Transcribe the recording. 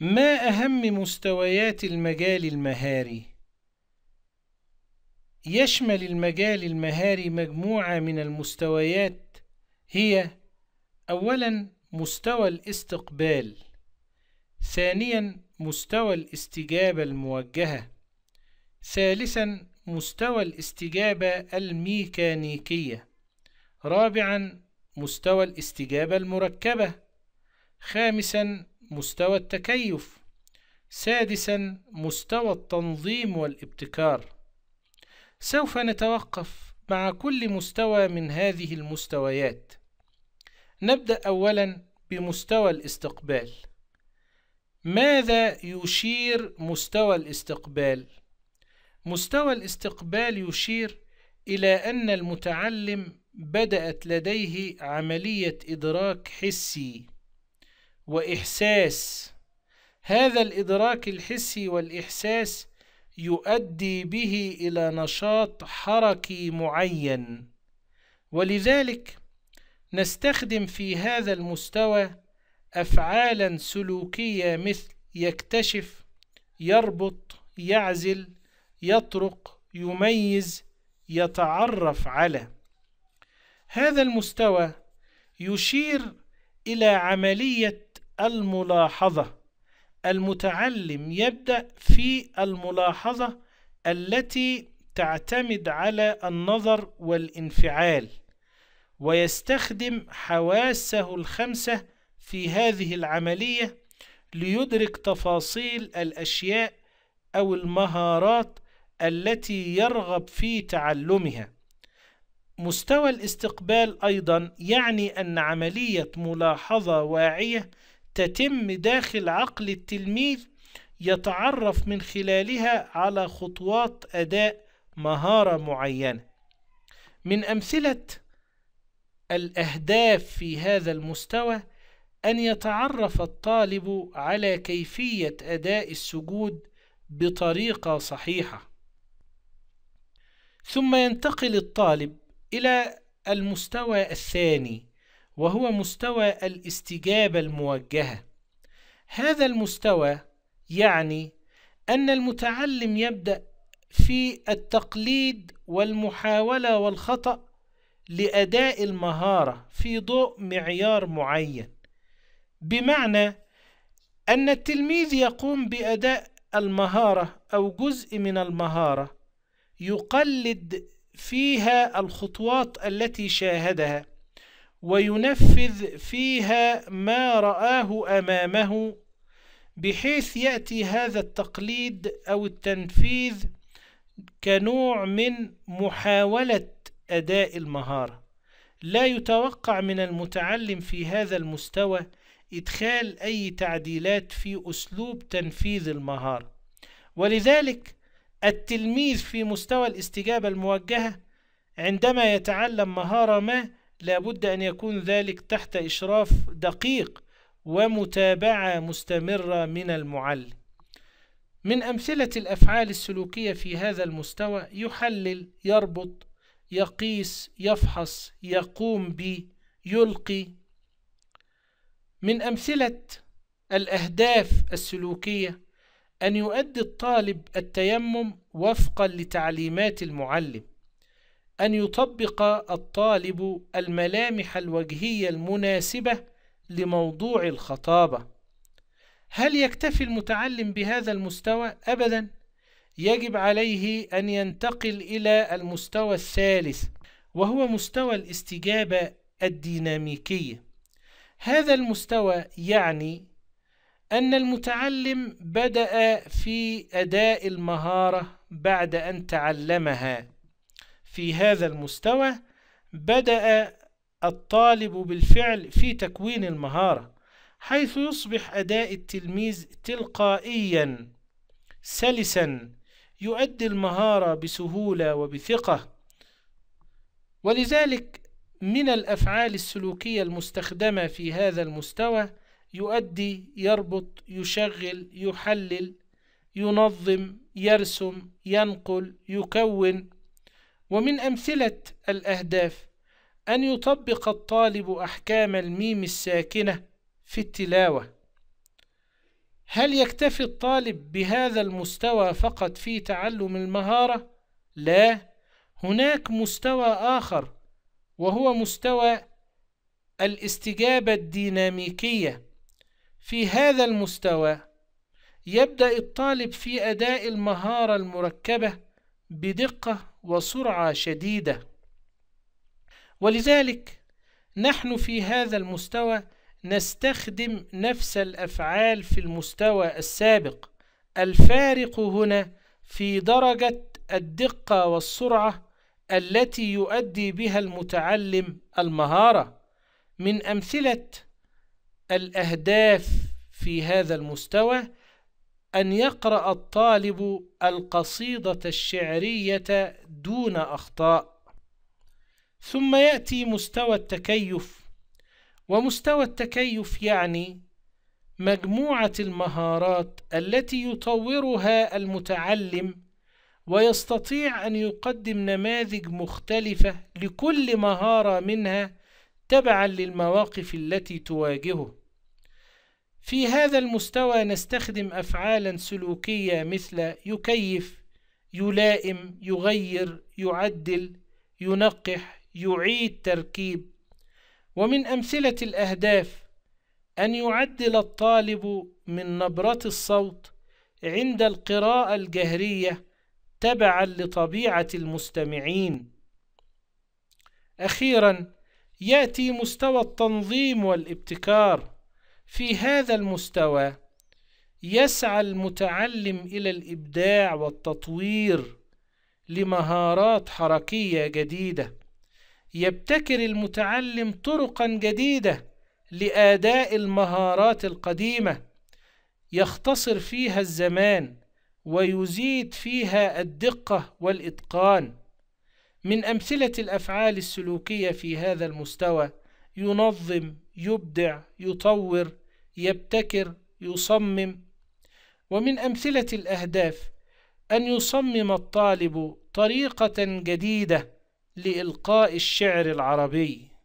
ما أهم مستويات المجال المهاري؟ يشمل المجال المهاري مجموعة من المستويات هي أولاً مستوى الاستقبال ثانياً مستوى الاستجابة الموجهة ثالثاً مستوى الاستجابة الميكانيكية رابعاً مستوى الاستجابة المركبة خامساً مستوى التكيف سادسا مستوى التنظيم والابتكار سوف نتوقف مع كل مستوى من هذه المستويات نبدأ أولا بمستوى الاستقبال ماذا يشير مستوى الاستقبال؟ مستوى الاستقبال يشير إلى أن المتعلم بدأت لديه عملية إدراك حسي وإحساس هذا الإدراك الحسي والإحساس يؤدي به إلى نشاط حركي معين ولذلك نستخدم في هذا المستوى أفعالا سلوكية مثل يكتشف يربط يعزل يطرق يميز يتعرف على هذا المستوى يشير إلى عملية الملاحظة المتعلم يبدأ في الملاحظة التي تعتمد على النظر والانفعال ويستخدم حواسه الخمسة في هذه العملية ليدرك تفاصيل الأشياء أو المهارات التي يرغب في تعلمها مستوى الاستقبال أيضا يعني أن عملية ملاحظة واعية تتم داخل عقل التلميذ يتعرف من خلالها على خطوات أداء مهارة معينة من أمثلة الأهداف في هذا المستوى أن يتعرف الطالب على كيفية أداء السجود بطريقة صحيحة ثم ينتقل الطالب إلى المستوى الثاني وهو مستوى الاستجابة الموجهة هذا المستوى يعني أن المتعلم يبدأ في التقليد والمحاولة والخطأ لأداء المهارة في ضوء معيار معين بمعنى أن التلميذ يقوم بأداء المهارة أو جزء من المهارة يقلد فيها الخطوات التي شاهدها وينفذ فيها ما رآه أمامه بحيث يأتي هذا التقليد أو التنفيذ كنوع من محاولة أداء المهارة لا يتوقع من المتعلم في هذا المستوى إدخال أي تعديلات في أسلوب تنفيذ المهارة ولذلك التلميذ في مستوى الاستجابة الموجهة عندما يتعلم مهارة ما لابد أن يكون ذلك تحت إشراف دقيق ومتابعة مستمرة من المعلم من أمثلة الأفعال السلوكية في هذا المستوى يحلل يربط يقيس يفحص يقوم ب يلقي من أمثلة الأهداف السلوكية أن يؤدي الطالب التيمم وفقا لتعليمات المعلم أن يطبق الطالب الملامح الوجهية المناسبة لموضوع الخطابة هل يكتفي المتعلم بهذا المستوى؟ أبدا يجب عليه أن ينتقل إلى المستوى الثالث وهو مستوى الاستجابة الديناميكية هذا المستوى يعني أن المتعلم بدأ في أداء المهارة بعد أن تعلمها في هذا المستوى بدأ الطالب بالفعل في تكوين المهارة حيث يصبح أداء التلميذ تلقائيا سلسا يؤدي المهارة بسهولة وبثقة ولذلك من الأفعال السلوكية المستخدمة في هذا المستوى يؤدي يربط يشغل يحلل ينظم يرسم ينقل يكون ومن أمثلة الأهداف أن يطبق الطالب أحكام الميم الساكنة في التلاوة هل يكتفي الطالب بهذا المستوى فقط في تعلم المهارة؟ لا هناك مستوى آخر وهو مستوى الاستجابة الديناميكية في هذا المستوى يبدأ الطالب في أداء المهارة المركبة بدقة وسرعة شديدة ولذلك نحن في هذا المستوى نستخدم نفس الأفعال في المستوى السابق الفارق هنا في درجة الدقة والسرعة التي يؤدي بها المتعلم المهارة من أمثلة الأهداف في هذا المستوى أن يقرأ الطالب القصيدة الشعرية دون أخطاء ثم يأتي مستوى التكيف ومستوى التكيف يعني مجموعة المهارات التي يطورها المتعلم ويستطيع أن يقدم نماذج مختلفة لكل مهارة منها تبعا للمواقف التي تواجهه في هذا المستوى نستخدم أفعالا سلوكية مثل يكيف يلائم يغير يعدل ينقح يعيد تركيب ومن أمثلة الأهداف أن يعدل الطالب من نبرة الصوت عند القراءة الجهرية تبعا لطبيعة المستمعين أخيرا يأتي مستوى التنظيم والابتكار في هذا المستوى يسعى المتعلم إلى الإبداع والتطوير لمهارات حركية جديدة يبتكر المتعلم طرقا جديدة لأداء المهارات القديمة يختصر فيها الزمان ويزيد فيها الدقة والإتقان من أمثلة الأفعال السلوكية في هذا المستوى ينظم يبدع يطور يبتكر يصمم ومن أمثلة الأهداف أن يصمم الطالب طريقة جديدة لإلقاء الشعر العربي